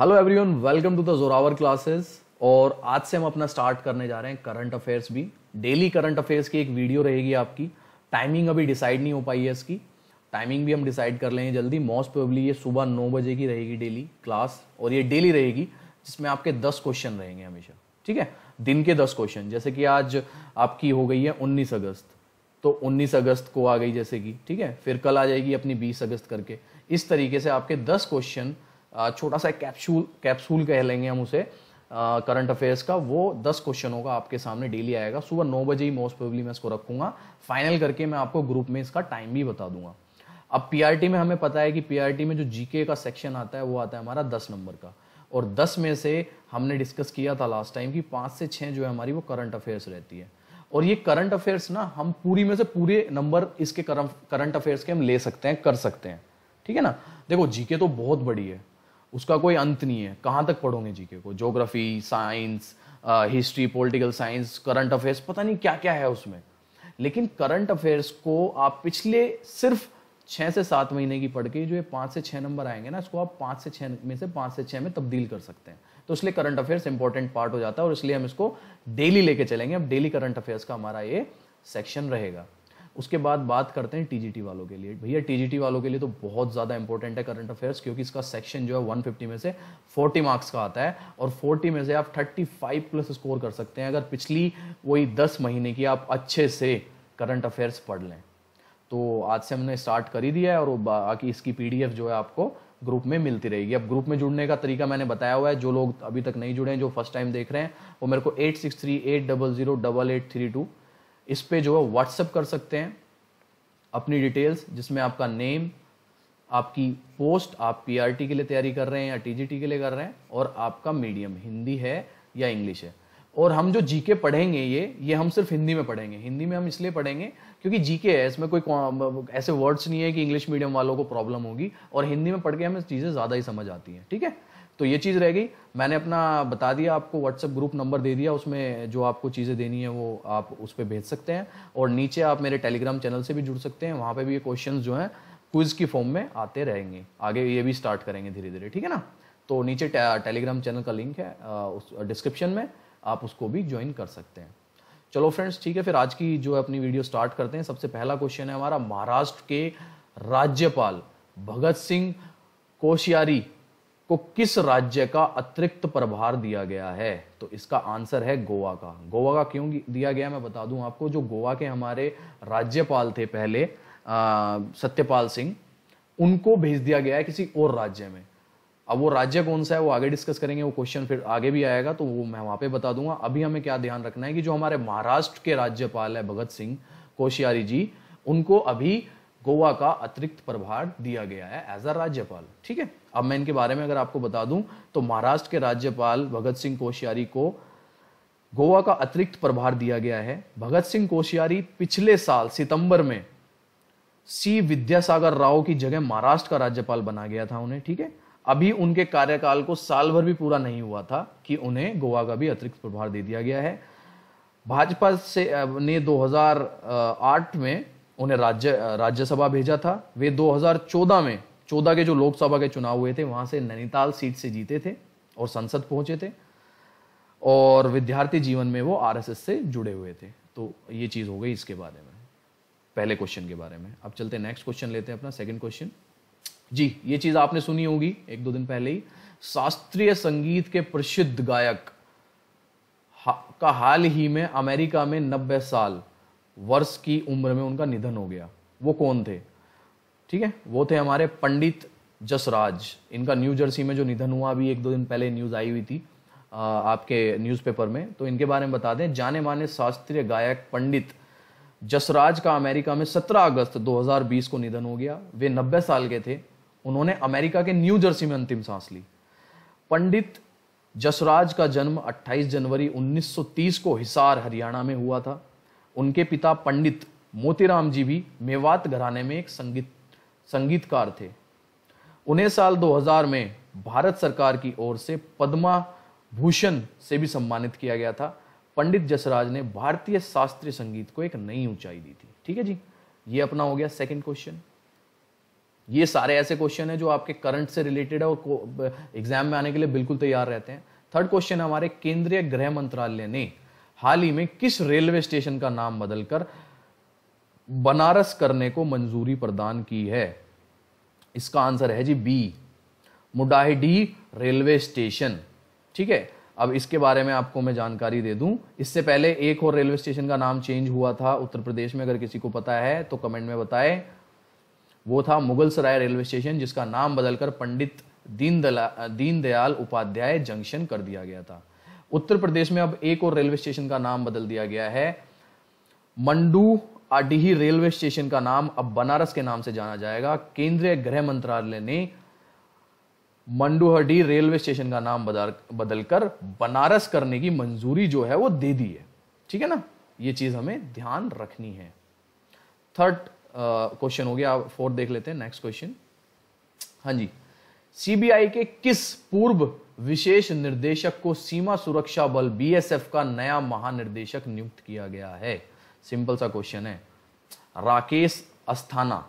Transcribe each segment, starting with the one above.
hello everyone welcome to the Zorawar classes और आज से हम अपना स्टार्ट करने जा रहे हैं करंट अफेयर्स भी डेली करंट अफेयर्स की एक वीडियो रहेगी आपकी टाइमिंग अभी डिसाइड नहीं हो पाई है इसकी टाइमिंग भी हम डिसाइड कर लेंगे जल्दी मोस्ट प्रोबली ये सुबह नौ बजे की रहेगी डेली क्लास और ये डेली रहेगी जिसमें आपके दस क्वेश्चन रहेंगे हमेशा ठीक है दिन के दस क्वेश्चन जैसे कि आज आपकी हो गई है उन्नीस अगस्त तो उन्नीस अगस्त को आ गई जैसे कि ठीक है फिर कल आ जाएगी अपनी बीस अगस्त करके इस तरीके से आपके दस क्वेश्चन छोटा सा कैप्सूल कैप्सूल कह लेंगे हम उसे करंट अफेयर्स का वो दस क्वेश्चन होगा आपके सामने डेली आएगा सुबह नौ बजे ही मोस्ट प्रोबली मैं इसको रखूंगा फाइनल करके मैं आपको ग्रुप में इसका टाइम भी बता दूंगा अब पीआरटी में हमें पता है कि पीआरटी में जो जीके का सेक्शन आता है वो आता है हमारा दस नंबर का और दस में से हमने डिस्कस किया था लास्ट टाइम कि पाँच से छः जो है हमारी वो करंट अफेयर्स रहती है और ये करंट अफेयर्स ना हम पूरी में से पूरे नंबर इसके करंट अफेयर्स के हम ले सकते हैं कर सकते हैं ठीक है ना देखो जीके तो बहुत बड़ी है उसका कोई अंत नहीं है कहाँ तक पढ़ोगे जीके को geography science history political science current affairs पता नहीं क्या क्या है उसमें लेकिन करंट अफेयर्स को आप पिछले सिर्फ छः से सात महीने की पढ़ के जो ये पाँच से छः नंबर आएंगे ना इसको आप पाँच से छः में से पाँच से छः में तब्दील कर सकते हैं तो इसलिए करंट अफेयर्स इंपॉर्टेंट पार्ट हो जाता है और इसलिए हम इसको डेली लेके चलेंगे अब डेली करंट अफेयर्स का हमारा ये सेक्शन रहेगा उसके बाद बात करते हैं टीजीटी वालों के लिए भैया टीजीटी वालों के लिए तो बहुत ज़्यादा इंपॉर्टेंट है करंट अफेयर्स क्योंकि इसका सेक्शन जो है 150 में से 40 मार्क्स का आता है और 40 में से आप 35 प्लस स्कोर कर सकते हैं अगर पिछली वही 10 महीने की आप अच्छे से करंट अफेयर्स पढ़ लें तो आज से हमने स्टार्ट कर ही दिया है और बाकी इसकी पी जो है आपको ग्रुप में मिलती रहेगी अब ग्रुप में जुड़ने का तरीका मैंने बताया हुआ है जो लोग अभी तक नहीं जुड़े हैं जो फर्स्ट टाइम देख रहे हैं वो मेरे को eight six three eight double zero double eight three two इस पर जो है व्हाट्सअप कर सकते हैं अपनी डिटेल्स जिसमें आपका नेम आपकी पोस्ट आप पीआरटी के लिए तैयारी कर रहे हैं या टीजीटी के लिए कर रहे हैं और आपका मीडियम हिंदी है या इंग्लिश है और हम जो जीके पढ़ेंगे ये ये हम सिर्फ हिंदी में पढ़ेंगे हिंदी में हम इसलिए पढ़ेंगे क्योंकि जीके है इसमें कोई ऐसे वर्ड्स नहीं है कि इंग्लिश मीडियम वालों को प्रॉब्लम होगी और हिंदी में पढ़ के हमें चीज़ें ज़्यादा ही समझ आती हैं ठीक है तो ये चीज़ रह गई मैंने अपना बता दिया आपको व्हाट्सएप ग्रुप नंबर दे दिया उसमें जो आपको चीज़ें देनी है वो आप उस पर भेज सकते हैं और नीचे आप मेरे टेलीग्राम चैनल से भी जुड़ सकते हैं वहाँ पर भी ये क्वेश्चन जो हैं क्विज़ की फॉर्म में आते रहेंगे आगे ये भी स्टार्ट करेंगे धीरे धीरे ठीक है ना तो नीचे टेलीग्राम चैनल का लिंक है उस डिस्क्रिप्शन में आप उसको भी ज्वाइन कर सकते हैं चलो फ्रेंड्स ठीक है फिर आज की जो है अपनी वीडियो स्टार्ट करते हैं सबसे पहला क्वेश्चन है हमारा महाराष्ट्र के राज्यपाल भगत सिंह कोशियारी को किस राज्य का अतिरिक्त प्रभार दिया गया है तो इसका आंसर है गोवा का गोवा का क्यों दिया गया मैं बता दूं आपको जो गोवा के हमारे राज्यपाल थे पहले आ, सत्यपाल सिंह उनको भेज दिया गया है किसी और राज्य में अब वो राज्य कौन सा है वो आगे डिस्कस करेंगे वो क्वेश्चन फिर आगे भी आएगा तो वो मैं वहाँ पे बता दूंगा अभी हमें क्या ध्यान रखना है कि जो हमारे महाराष्ट्र के राज्यपाल है भगत सिंह कोश्यारी जी उनको अभी गोवा का अतिरिक्त प्रभार दिया गया है एज अ राज्यपाल ठीक है अब मैं इनके बारे में अगर आपको बता दूं तो महाराष्ट्र के राज्यपाल भगत सिंह कोश्यारी को गोवा का अतिरिक्त प्रभार दिया गया है भगत सिंह कोश्यारी पिछले साल सितंबर में सी विद्यासागर राव की जगह महाराष्ट्र का राज्यपाल बना गया था उन्हें ठीक है अभी उनके कार्यकाल को साल भर भी पूरा नहीं हुआ था कि उन्हें गोवा का भी अतिरिक्त प्रभार दे दिया गया है भाजपा से ने 2008 में उन्हें राज्य राज्यसभा भेजा था वे 2014 में 14 के जो लोकसभा के चुनाव हुए थे वहां से नैनीताल सीट से जीते थे और संसद पहुंचे थे और विद्यार्थी जीवन में वो आरएसएस से जुड़े हुए थे तो ये चीज़ हो गई इसके बारे में पहले क्वेश्चन के बारे में अब चलते हैं नेक्स्ट क्वेश्चन लेते हैं अपना सेकंड क्वेश्चन जी ये चीज़ आपने सुनी होगी एक दो दिन पहले ही शास्त्रीय संगीत के प्रसिद्ध गायक हा, का हाल ही में अमेरिका में नब्बे साल वर्ष की उम्र में उनका निधन हो गया वो कौन थे ठीक है वो थे हमारे पंडित जसराज इनका न्यू जर्सी में जो निधन हुआ अभी एक दो दिन पहले न्यूज़ आई हुई थी आ, आपके न्यूज़पेपर में तो इनके बारे में बता दें जाने माने शास्त्रीय गायक पंडित जसराज का अमेरिका में 17 अगस्त 2020 को निधन हो गया वे 90 साल के थे उन्होंने अमेरिका के न्यू जर्सी में अंतिम सांस ली पंडित जसराज का जन्म 28 जनवरी 1930 को हिसार हरियाणा में हुआ था उनके पिता पंडित मोतीराम जी भी मेवात घराने में एक संगीत संगीतकार थे उन्हें साल 2000 में भारत सरकार की ओर से पद्मा भूषण से भी सम्मानित किया गया था पंडित जसराज ने भारतीय शास्त्रीय संगीत को एक नई ऊंचाई दी थी ठीक है जी ये अपना हो गया सेकंड क्वेश्चन ये सारे ऐसे क्वेश्चन हैं जो आपके करंट से रिलेटेड है और एग्जाम में आने के लिए बिल्कुल तैयार रहते हैं थर्ड क्वेश्चन हमारे केंद्रीय गृह मंत्रालय ने हाल ही में किस रेलवे स्टेशन का नाम बदलकर बनारस करने को मंजूरी प्रदान की है इसका आंसर है जी बी मुडाहिडी रेलवे स्टेशन ठीक है अब इसके बारे में आपको मैं जानकारी दे दूं इससे पहले एक और रेलवे स्टेशन का नाम चेंज हुआ था उत्तर प्रदेश में अगर किसी को पता है तो कमेंट में बताएं वो था मुगल सराय रेलवे स्टेशन जिसका नाम बदलकर पंडित दीनदला दीनदयाल उपाध्याय जंक्शन कर दिया गया था उत्तर प्रदेश में अब एक और रेलवे स्टेशन का नाम बदल दिया गया है मंडू आडीही रेलवे स्टेशन का नाम अब बनारस के नाम से जाना जाएगा केंद्रीय गृह मंत्रालय ने मंडूहडी रेलवे स्टेशन का नाम बदल बदलकर बनारस करने की मंजूरी जो है वो दे दी है ठीक है ना ये चीज हमें ध्यान रखनी है थर्ड क्वेश्चन हो गया फोर्थ देख लेते हैं नेक्स्ट क्वेश्चन हाँ जी सीबीआई के किस पूर्व विशेष निर्देशक को सीमा सुरक्षा बल बीएसएफ का नया महानिर्देशक नियुक्त किया गया है सिंपल सा क्वेश्चन है राकेश अस्थाना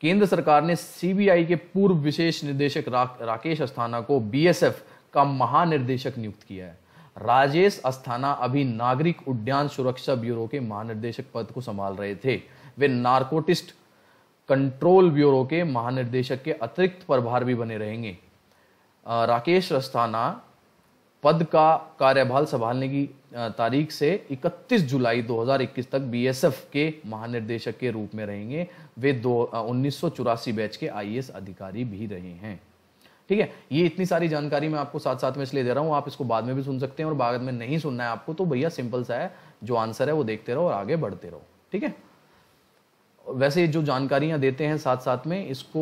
केंद्र सरकार ने सीबीआई के पूर्व विशेष निर्देशक रा, राकेश अस्थाना को बीएसएफ का महानिर्देशक नियुक्त किया है राजेश अस्थाना अभी नागरिक उड्डयन सुरक्षा ब्यूरो के महानिर्देशक पद को संभाल रहे थे वे नार्कोटिस्ट कंट्रोल ब्यूरो के महानिर्देशक के अतिरिक्त प्रभार भी बने रहेंगे राकेश रस्थाना पद का कार्यभार संभालने की तारीख से 31 जुलाई 2021 तक बीएसएफ के महानिर्देशक के रूप में रहेंगे वे दो उन्नीस बैच के आईएएस e अधिकारी भी रहे हैं ठीक है ये इतनी सारी जानकारी मैं आपको साथ साथ में इसलिए दे रहा हूँ आप इसको बाद में भी सुन सकते हैं और बाद में नहीं सुनना है आपको तो भैया सिंपल सा है जो आंसर है वो देखते रहो और आगे बढ़ते रहो ठीक है वैसे जो जानकारियां देते हैं साथ साथ में इसको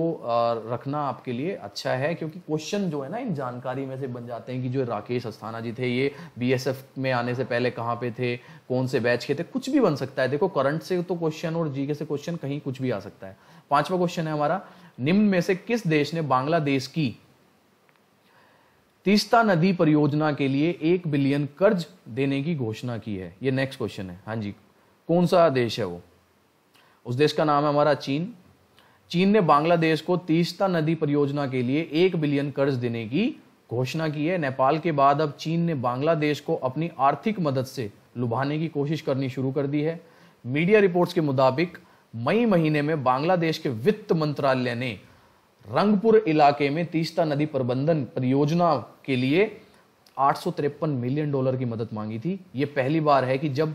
रखना आपके लिए अच्छा है क्योंकि क्वेश्चन जो है ना इन जानकारी में से बन जाते हैं कि जो राकेश अस्थाना जी थे ये बीएसएफ में आने से पहले कहाँ पे थे कौन से बैच के थे कुछ भी बन सकता है देखो करंट से तो क्वेश्चन और जीके से क्वेश्चन कहीं कुछ भी आ सकता है पांचवा क्वेश्चन है हमारा निम्न में से किस देश ने बांग्लादेश की तीस्ता नदी परियोजना के लिए एक बिलियन कर्ज देने की घोषणा की है ये नेक्स्ट क्वेश्चन है हाँ जी कौन सा देश है वो उस देश का नाम है हमारा चीन चीन ने बांग्लादेश को तीस्ता नदी परियोजना के लिए एक बिलियन कर्ज देने की घोषणा की है नेपाल के बाद अब चीन ने बांग्लादेश को अपनी आर्थिक मदद से लुभाने की कोशिश करनी शुरू कर दी है मीडिया रिपोर्ट्स के मुताबिक मई महीने में बांग्लादेश के वित्त मंत्रालय ने रंगपुर इलाके में तीस्ता नदी प्रबंधन परियोजना के लिए आठ मिलियन डॉलर की मदद मांगी थी ये पहली बार है कि जब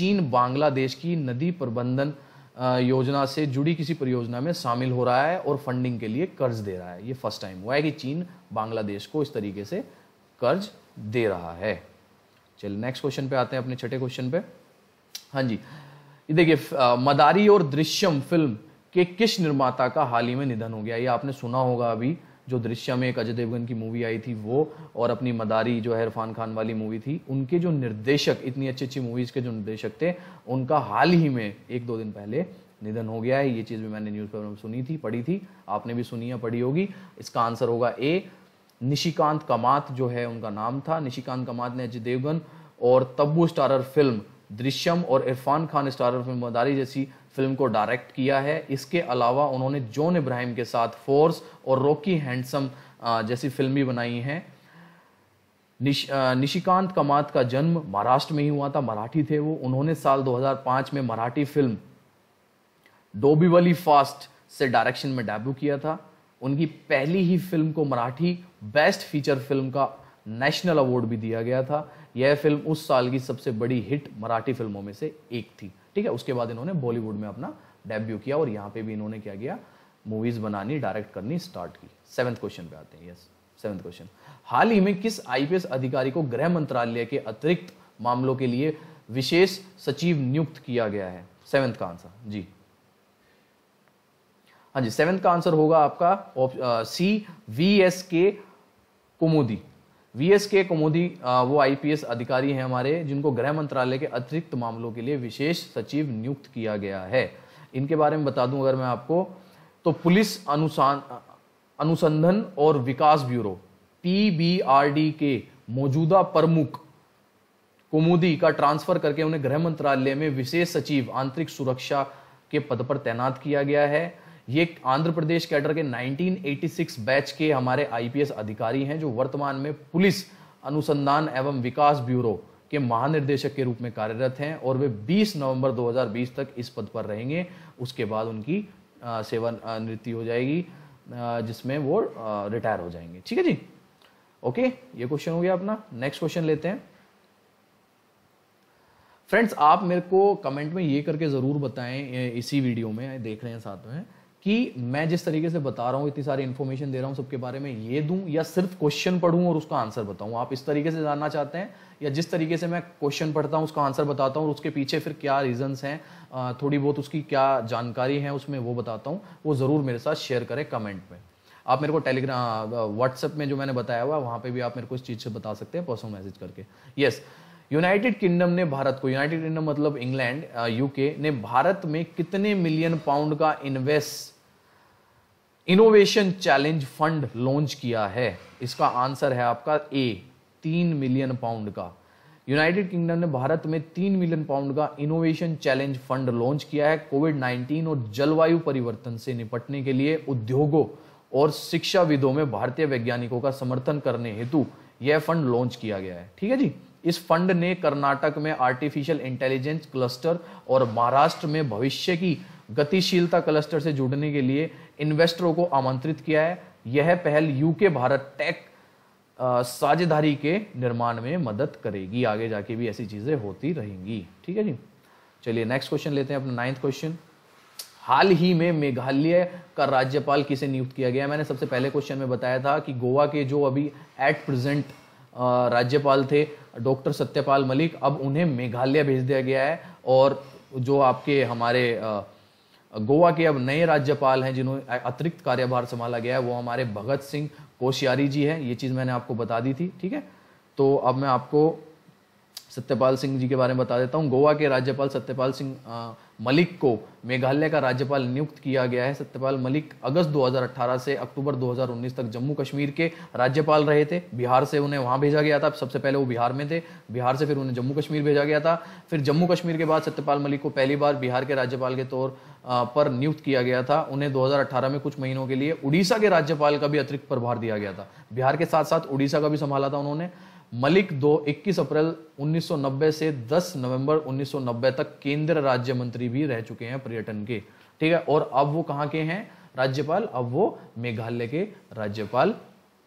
चीन बांग्लादेश की नदी प्रबंधन योजना से जुड़ी किसी परियोजना में शामिल हो रहा है और फंडिंग के लिए कर्ज दे रहा है ये फर्स्ट टाइम हुआ है कि चीन बांग्लादेश को इस तरीके से कर्ज दे रहा है चलिए नेक्स्ट क्वेश्चन पे आते हैं अपने छठे क्वेश्चन पे हाँ जी ये देखिए मदारी और दृश्यम फिल्म के किस निर्माता का हाल ही में निधन हो गया ये आपने सुना होगा अभी जो दृश्यम एक अजय देवगन की मूवी आई थी वो और अपनी मदारी जो है इरफान खान वाली मूवी थी उनके जो निर्देशक इतनी अच्छी अच्छी मूवीज़ के जो निर्देशक थे उनका हाल ही में एक दो दिन पहले निधन हो गया है ये चीज़ भी मैंने न्यूज़ पेपर में सुनी थी पढ़ी थी आपने भी सुनी है पढ़ी होगी इसका आंसर होगा ए निशिकांत कमात जो है उनका नाम था निशिकांत कमात ने अजय देवगन और तब्बू स्टारर फिल्म दृश्यम और इरफान खान स्टारर फिल्म मदारी जैसी फिल्म को डायरेक्ट किया है इसके अलावा उन्होंने जॉन इब्राहिम के साथ फोर्स और रॉकी हैंडसम जैसी फिल्म भी बनाई हैं निश, निशिकांत कमात का जन्म महाराष्ट्र में ही हुआ था मराठी थे वो उन्होंने साल 2005 में मराठी फिल्म डोबीवली फास्ट से डायरेक्शन में डेब्यू किया था उनकी पहली ही फिल्म को मराठी बेस्ट फीचर फिल्म का नेशनल अवार्ड भी दिया गया था यह फिल्म उस साल की सबसे बड़ी हिट मराठी फिल्मों में से एक थी ठीक है उसके बाद इन्होंने बॉलीवुड में अपना डेब्यू किया और यहाँ पे भी इन्होंने क्या किया मूवीज बनानी डायरेक्ट करनी स्टार्ट की सेवन्थ क्वेश्चन पे आते हैं यस सेवन्थ क्वेश्चन हाल ही में किस आईपीएस अधिकारी को गृह मंत्रालय के अतिरिक्त मामलों के लिए विशेष सचिव नियुक्त किया गया है सेवेंथ का आंसर जी हाँ जी सेवेंथ का आंसर होगा आपका सी वी एस के कुमुदी वी एस के कोमोदी वो आईपीएस अधिकारी हैं हमारे जिनको गृह मंत्रालय के अतिरिक्त मामलों के लिए विशेष सचिव नियुक्त किया गया है इनके बारे में बता दूं अगर मैं आपको तो पुलिस अनुसान अनुसंधान और विकास ब्यूरो पीबीआरडी के मौजूदा प्रमुख कुमुदी का ट्रांसफर करके उन्हें गृह मंत्रालय में विशेष सचिव आंतरिक सुरक्षा के पद पर तैनात किया गया है ये आंध्र प्रदेश कैडर के 1986 बैच के हमारे आईपीएस अधिकारी हैं जो वर्तमान में पुलिस अनुसंधान एवं विकास ब्यूरो के महानिर्देशक के रूप में कार्यरत हैं और वे 20 नवंबर 2020 तक इस पद पर रहेंगे उसके बाद उनकी सेवन नृत्य हो जाएगी जिसमें वो रिटायर हो जाएंगे ठीक है जी ओके ये क्वेश्चन हो गया अपना नेक्स्ट क्वेश्चन लेते हैं फ्रेंड्स आप मेरे को कमेंट में ये करके ज़रूर बताएं इसी वीडियो में देख रहे हैं साथ में कि मैं जिस तरीके से बता रहा हूँ इतनी सारी इन्फॉर्मेशन दे रहा हूँ सबके बारे में ये दूँ या सिर्फ क्वेश्चन पढ़ूँ और उसका आंसर बताऊँ आप इस तरीके से जानना चाहते हैं या जिस तरीके से मैं क्वेश्चन पढ़ता हूँ उसका आंसर बताता हूँ और उसके पीछे फिर क्या रीजन्स हैं थोड़ी बहुत उसकी क्या जानकारी है उसमें वो बताता हूँ वो ज़रूर मेरे साथ शेयर करें कमेंट में आप मेरे को टेलीग्राम व्हाट्सएप में जो मैंने बताया हुआ वहाँ पर भी आप मेरे को इस चीज़ से बता सकते हैं पर्सनल मैसेज करके यस यूनाइटेड किंगडम ने भारत को यूनाइटेड किंगडम मतलब इंग्लैंड यूके ने भारत में कितने मिलियन पाउंड का invest innovation challenge fund launch किया है इसका आंसर है आपका ए तीन मिलियन पाउंड का यूनाइटेड किंगडम ने भारत में तीन मिलियन पाउंड का इनोवेशन चैलेंज फंड लॉन्च किया है कोविड 19 और जलवायु परिवर्तन से निपटने के लिए उद्योगों और शिक्षाविदों में भारतीय वैज्ञानिकों का समर्थन करने हेतु यह फंड लॉन्च किया गया है ठीक है जी इस फंड ने कर्नाटक में आर्टिफिशियल इंटेलिजेंस क्लस्टर और महाराष्ट्र में भविष्य की गतिशीलता क्लस्टर से जुड़ने के लिए इन्वेस्टरों को आमंत्रित किया है यह पहल यूके भारत टेक साझेदारी के निर्माण में मदद करेगी आगे जाके भी ऐसी चीजें होती रहेंगी ठीक है जी चलिए नेक्स्ट क्वेश्चन लेते हैं अपना नाइन्थ क्वेश्चन हाल ही में मेघालय का राज्यपाल किसे नियुक्त किया गया मैंने सबसे पहले क्वेश्चन में बताया था कि गोवा के जो अभी एट प्रेजेंट राज्यपाल थे डॉक्टर सत्यपाल मलिक अब उन्हें मेघालय भेज दिया गया है और जो आपके हमारे आ, गोवा के अब नए राज्यपाल हैं जिन्होंने अतिरिक्त कार्यभार संभाला गया है वो हमारे भगत सिंह कोश्यारी जी हैं ये चीज़ मैंने आपको बता दी थी ठीक है तो अब मैं आपको सत्यपाल सिंह जी के बारे में बता देता हूँ गोवा के राज्यपाल सत्यपाल सिंह मलिक को मेघालय का राज्यपाल नियुक्त किया गया है सत्यपाल मलिक अगस्त 2018 से अक्टूबर 2019 तक जम्मू कश्मीर के राज्यपाल रहे थे बिहार से उन्हें वहां भेजा गया था सबसे पहले वो बिहार में थे बिहार से फिर उन्हें जम्मू कश्मीर भेजा गया था फिर जम्मू कश्मीर के बाद सत्यपाल मलिक को पहली बार बिहार के राज्यपाल के तौर पर नियुक्त किया गया था उन्हें 2018 में कुछ महीनों के लिए उड़ीसा के राज्यपाल का भी अतिरिक्त प्रभार दिया गया था बिहार के साथ साथ उड़ीसा का भी संभाला था उन्होंने मलिक दो 21 अप्रैल 1990 से 10 नवंबर 1990 तक केंद्र राज्य मंत्री भी रह चुके हैं पर्यटन के ठीक है और अब वो कहाँ के हैं राज्यपाल अब वो मेघालय के राज्यपाल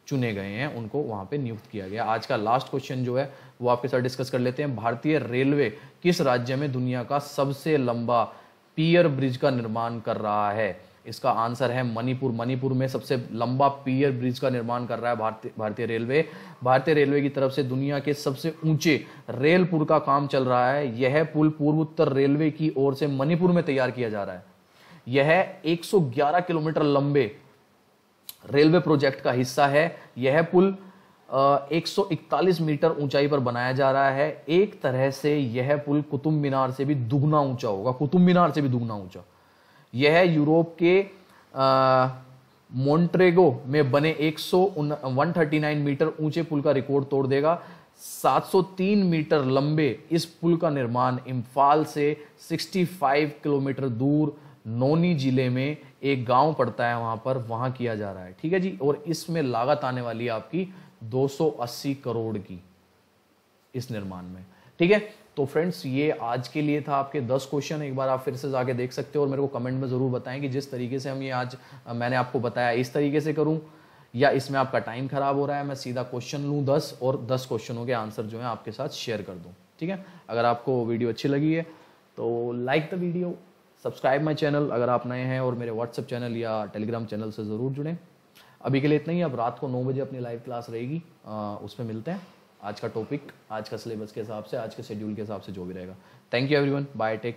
चुने गए हैं उनको वहां पे नियुक्त किया गया आज का लास्ट क्वेश्चन जो है वो आपके साथ डिस्कस कर लेते हैं भारतीय रेलवे किस राज्य में दुनिया का सबसे लंबा पियर ब्रिज का निर्माण कर रहा है इसका आंसर है मणिपुर मणिपुर में सबसे लंबा पियर ब्रिज का निर्माण कर रहा है भारतीय भारतीय रेलवे भारतीय रेलवे की तरफ से दुनिया के सबसे ऊंचे रेल पुल का काम चल रहा है यह पुल पूर्वोत्तर रेलवे की ओर से मणिपुर में तैयार किया जा रहा है यह 111 किलोमीटर लंबे रेलवे प्रोजेक्ट का हिस्सा है यह पुल 141 मीटर ऊंचाई पर बनाया जा रहा है एक तरह से यह पुल कुतुब मीनार से भी दुगना ऊंचा होगा कुतुब मीनार से भी दुगना ऊंचा यह यूरोप के मोन्ट्रेगो में बने एक सौ मीटर ऊंचे पुल का रिकॉर्ड तोड़ देगा 703 मीटर लंबे इस पुल का निर्माण इम्फाल से 65 किलोमीटर दूर नोनी जिले में एक गांव पड़ता है वहां पर वहां किया जा रहा है ठीक है जी और इसमें लागत आने वाली है आपकी 280 करोड़ की इस निर्माण में ठीक है तो फ्रेंड्स ये आज के लिए था आपके 10 क्वेश्चन एक बार आप फिर से जाके देख सकते हो और मेरे को कमेंट में ज़रूर बताएं कि जिस तरीके से हम ये आज मैंने आपको बताया इस तरीके से करूं या इसमें आपका टाइम ख़राब हो रहा है मैं सीधा क्वेश्चन लूँ दस और दस क्वेश्चनों के आंसर जो है आपके साथ शेयर कर दूँ ठीक है अगर आपको वीडियो अच्छी लगी है तो like the video subscribe my channel अगर आप नए हैं और मेरे व्हाट्सअप चैनल या टेलीग्राम चैनल से ज़रूर जुड़ें अभी के लिए इतना ही अब रात को नौ बजे अपनी लाइव क्लास रहेगी उसमें मिलते हैं आज का टॉपिक आज का सिलेबस के हिसाब से आज के शेड्यूल के हिसाब से जो भी रहेगा thank you everyone bye take